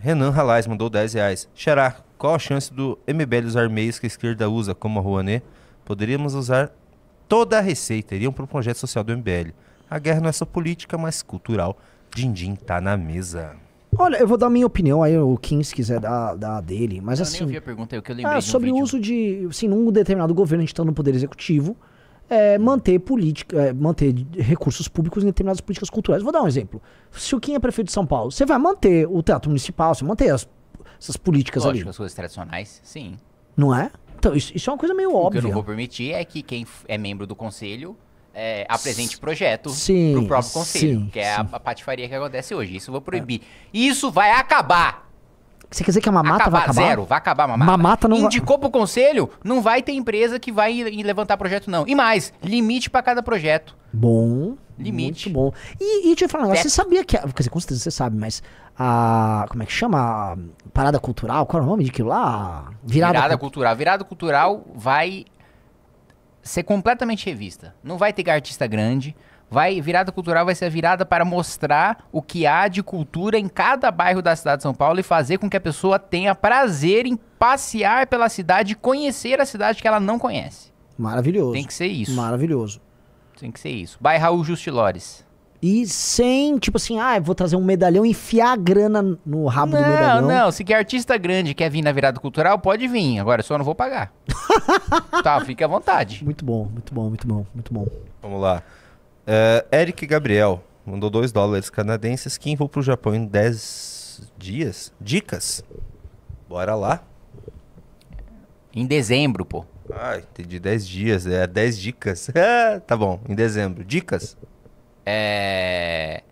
Renan Ralais mandou 10 reais. Xará, qual a chance do MBL usar meios que a esquerda usa, como a Rouanet? Poderíamos usar toda a receita, iriam para o projeto social do MBL. A guerra não é só política, mas cultural. Dindim tá na mesa. Olha, eu vou dar minha opinião, aí o Kim se quiser dar, dar dele, mas eu assim... Eu nem ouvi a pergunta, aí, o que eu lembrei é, sobre o um uso de, assim, num determinado governo, a gente está no poder executivo, é, manter política, é, manter recursos públicos em determinadas políticas culturais. Vou dar um exemplo. Se o Kim é prefeito de São Paulo, você vai manter o teatro municipal, você manter as, essas políticas Lógico, ali. as coisas tradicionais, sim. Não é? Então, isso, isso é uma coisa meio óbvia. O que eu não vou permitir é que quem é membro do conselho é, apresente projeto sim, pro próprio conselho, sim, que é a, a, patifaria que acontece hoje. Isso eu vou é. proibir. É. Isso vai acabar! Você quer dizer que a mamata acabar, vai acabar? Zero, vai acabar a mamata. mamata não Indicou vai... pro conselho, não vai ter empresa que vai levantar projeto, não. E mais, limite para cada projeto. Bom. Limite. Muito bom. E, e te falar, você sabia que. quer dizer, com certeza você sabe, mas. A, como é que chama? A parada cultural? Qual é o nome de aquilo lá? Virada, Virada cultural. Virada cultural vai ser completamente revista. Não vai ter artista grande. Vai, virada cultural vai ser a virada para mostrar o que há de cultura em cada bairro da cidade de São Paulo e fazer com que a pessoa tenha prazer em passear pela cidade e conhecer a cidade que ela não conhece. Maravilhoso. Tem que ser isso. Maravilhoso. Tem que ser isso. Bairro Raul Justilores. E sem, tipo assim, ah, vou trazer um medalhão e enfiar a grana no rabo não, do medalhão. Não, não, se quer artista grande quer vir na virada cultural, pode vir. Agora só não vou pagar. tá, fica à vontade. Muito bom, muito bom, muito bom, muito bom. Vamos lá. Uh, Eric Gabriel mandou 2 dólares canadenses. Quem vou pro Japão em 10 dias. Dicas? Bora lá. Em dezembro, pô. Ah, entendi. 10 dias. É 10 dicas. tá bom, em dezembro. Dicas? É.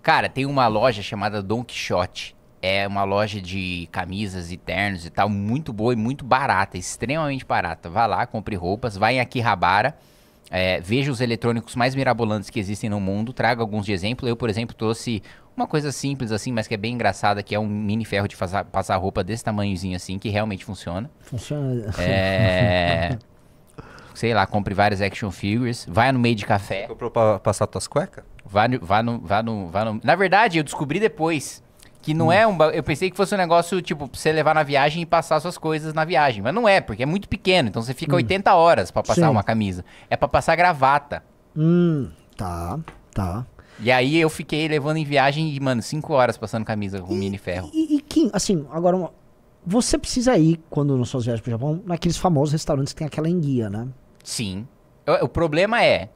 Cara, tem uma loja chamada Don Quixote. É uma loja de camisas e ternos e tal, muito boa e muito barata, extremamente barata. Vá lá, compre roupas, vai em Akihabara. É, veja os eletrônicos mais mirabolantes que existem no mundo, traga alguns de exemplo. Eu, por exemplo, trouxe uma coisa simples assim, mas que é bem engraçada, que é um mini ferro de passar, passar roupa desse tamanhozinho assim, que realmente funciona. Funciona. É... sei lá, compre várias action figures, vai no meio de café. Comprou pra passar tuas cuecas? Vai no, no, vá no, no... Na verdade, eu descobri depois. Que não hum. é um. Eu pensei que fosse um negócio, tipo, pra você levar na viagem e passar suas coisas na viagem. Mas não é, porque é muito pequeno. Então você fica hum. 80 horas para passar Sim. uma camisa. É para passar gravata. Hum, tá, tá. E aí eu fiquei levando em viagem e, mano, 5 horas passando camisa com e, mini ferro. E, e, Kim, assim, agora uma... Você precisa ir, quando nas suas viagens pro Japão, naqueles famosos restaurantes que tem aquela enguia, né? Sim. O problema é,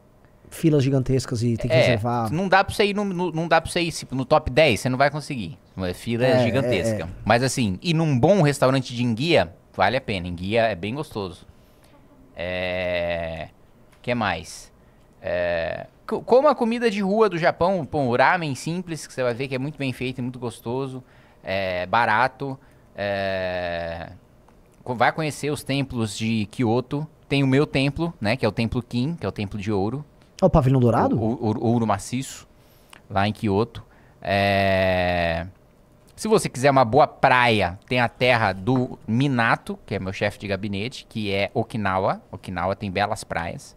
filas gigantescas e tem que é, reservar. Não dá pra você ir no, no não dá pra você ir tipo, no top 10, você não vai conseguir. Uma é fila é, gigantesca. É, é. Mas assim, e num bom restaurante de enguia, vale a pena. Enguia é bem gostoso. É. que mais? É... Como a comida de rua do Japão, pô, o ramen simples, que você vai ver que é muito bem feito, muito gostoso, é barato. É... Vai conhecer os templos de Kyoto. Tem o meu templo, né? Que é o Templo Kim, que é o templo de ouro. É o pavilhão dourado? O, ouro maciço, lá em Kyoto. É... Se você quiser uma boa praia, tem a terra do Minato, que é meu chefe de gabinete, que é Okinawa. Okinawa tem belas praias.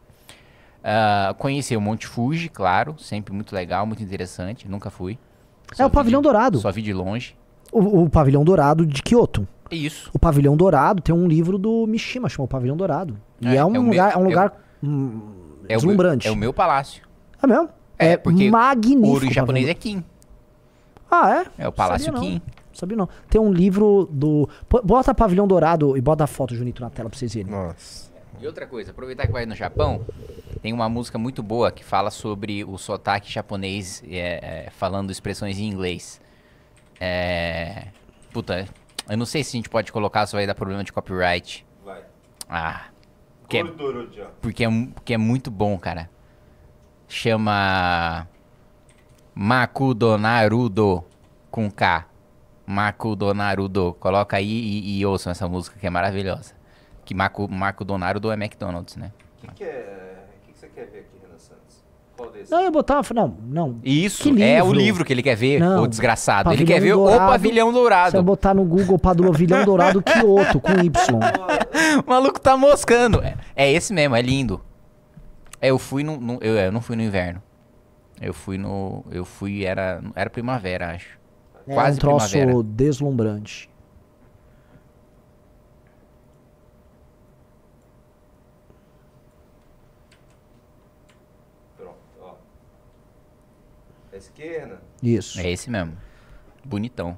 Uh, conheci o Monte Fuji, claro, sempre muito legal, muito interessante, nunca fui. É Só é o pavilhão de, dourado. Só vi de longe. O, o, pavilhão dourado de Kyoto. Isso. O pavilhão dourado tem um livro do Mishima, chamado pavilhão dourado. E é, é um, é lugar, é um é lugar eu é deslumbrante. O meu, é o meu palácio. É mesmo? É, é porque magnífico. Ouro japonês é Kim. Ah, é? É o Palácio Sabia Kim. Não. Sabia não. Tem um livro do. Bota Pavilhão Dourado e bota a foto, Junito, na tela pra vocês verem. Nossa. E outra coisa, aproveitar que vai no Japão, tem uma música muito boa que fala sobre o sotaque japonês é, é, falando expressões em inglês. É. Puta, eu não sei se a gente pode colocar, se vai dar problema de copyright. Vai. Ah. Que é, porque, é, é porque é muito bom, cara. Chama. Makudo Narudo com K. Makudo Narudo. Coloca aí e, e ouçam essa música que é maravilhosa. Que Maku, Makudo Narudo é McDonald's, né? O que, que, é. que, que você quer ver aqui, Renan Santos? Não, eu botava. Não, não. Isso, é o livro que ele quer ver, não, o desgraçado. Ele quer ver dourado, o Pavilhão Dourado. Se eu botar no Google Pavilhão Dourado outro com Y. o maluco tá moscando. É, é, esse mesmo, é lindo. É, eu fui no. no eu, é, eu, não fui no inverno. Eu fui no. Eu fui. Era, era primavera, acho. É Quase um troço primavera. deslumbrante. esquerda. Isso. É esse mesmo. Bonitão.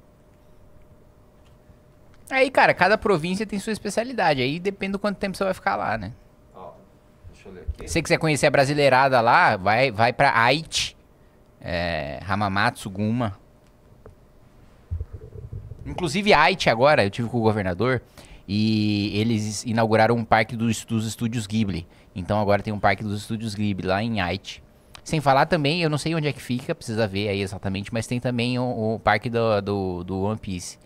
Aí, cara, cada província tem sua especialidade. Aí depende do quanto tempo você vai ficar lá, né? Ó, deixa eu ler aqui. Se você quiser conhecer a brasileirada lá, vai, vai pra Aichi, é, Hamamatsu, Guma. Inclusive, Aichi agora, eu tive com o governador, e eles inauguraram um parque dos, dos estúdios Ghibli. Então agora tem um parque dos estúdios Ghibli lá em Aichi. Sem falar também, eu não sei onde é que fica, precisa ver aí exatamente, mas tem também o, o parque do, do, do One Piece.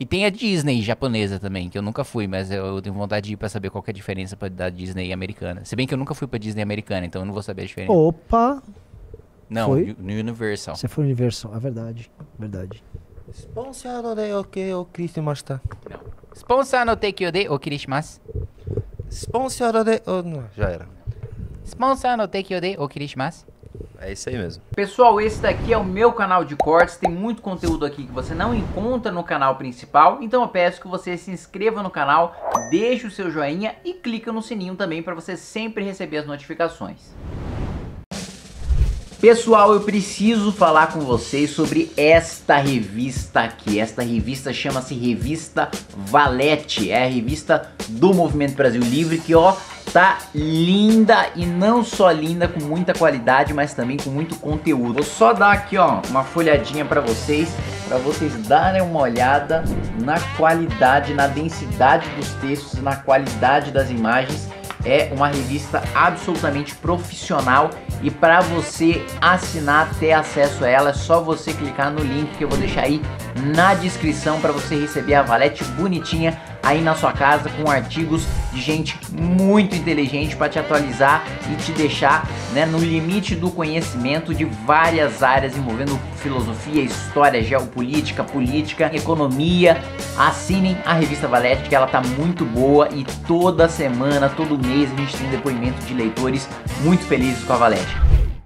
E tem a Disney japonesa também, que eu nunca fui, mas eu tenho vontade de ir pra saber qual é a diferença pra, da Disney americana. Se bem que eu nunca fui pra Disney americana, então eu não vou saber a diferença. Opa! Não, foi? no Universal. Você foi no Universal, é verdade. Verdade. Sponsor de o que o Christmas tá? Não. Sponsor no take que o o Christmas. Sponsor de... já era. Sponsor no take que o o Christmas. É isso aí mesmo. Pessoal, esse daqui é o meu canal de cortes. Tem muito conteúdo aqui que você não encontra no canal principal. Então eu peço que você se inscreva no canal, deixe o seu joinha e clica no sininho também para você sempre receber as notificações. Pessoal, eu preciso falar com vocês sobre esta revista aqui. Esta revista chama-se Revista Valete. É a revista do Movimento Brasil Livre que, ó, tá linda e não só linda com muita qualidade, mas também com muito conteúdo. Vou só dar aqui ó, uma folhadinha para vocês, para vocês darem uma olhada na qualidade, na densidade dos textos, na qualidade das imagens. É uma revista absolutamente profissional e para você assinar, ter acesso a ela, é só você clicar no link que eu vou deixar aí na descrição para você receber a valete bonitinha aí na sua casa com artigos de gente muito inteligente para te atualizar e te deixar né, no limite do conhecimento de várias áreas envolvendo filosofia, história, geopolítica, política, economia. Assinem a revista Valete que ela tá muito boa e toda semana, todo mês a gente tem depoimento de leitores muito felizes com a Valete.